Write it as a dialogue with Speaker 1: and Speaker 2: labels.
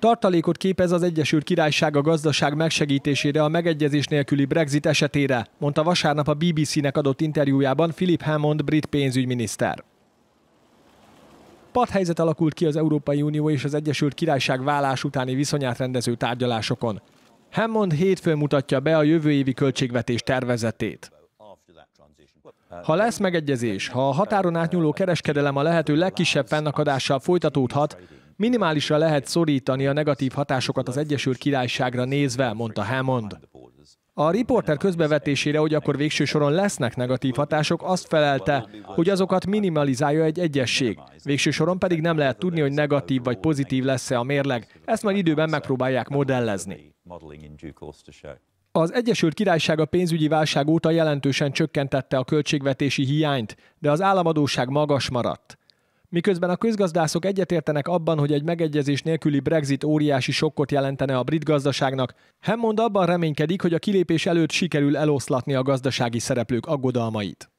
Speaker 1: Tartalékot képez az Egyesült Királyság a gazdaság megsegítésére a megegyezés nélküli Brexit esetére, mondta vasárnap a BBC-nek adott interjújában Philip Hammond brit pénzügyminiszter. helyzet alakult ki az Európai Unió és az Egyesült Királyság vállás utáni viszonyát rendező tárgyalásokon. Hammond hétfőn mutatja be a jövő évi költségvetés tervezetét. Ha lesz megegyezés, ha a határon átnyúló kereskedelem a lehető legkisebb fennakadással folytatódhat, Minimálisra lehet szorítani a negatív hatásokat az Egyesült Királyságra nézve, mondta Hammond. A riporter közbevetésére, hogy akkor végső soron lesznek negatív hatások, azt felelte, hogy azokat minimalizálja egy egyesség. Végső soron pedig nem lehet tudni, hogy negatív vagy pozitív lesz-e a mérleg. Ezt majd időben megpróbálják modellezni. Az Egyesült Királyság a pénzügyi válság óta jelentősen csökkentette a költségvetési hiányt, de az államadóság magas maradt. Miközben a közgazdászok egyetértenek abban, hogy egy megegyezés nélküli Brexit óriási sokkot jelentene a brit gazdaságnak, Hammond abban reménykedik, hogy a kilépés előtt sikerül eloszlatni a gazdasági szereplők aggodalmait.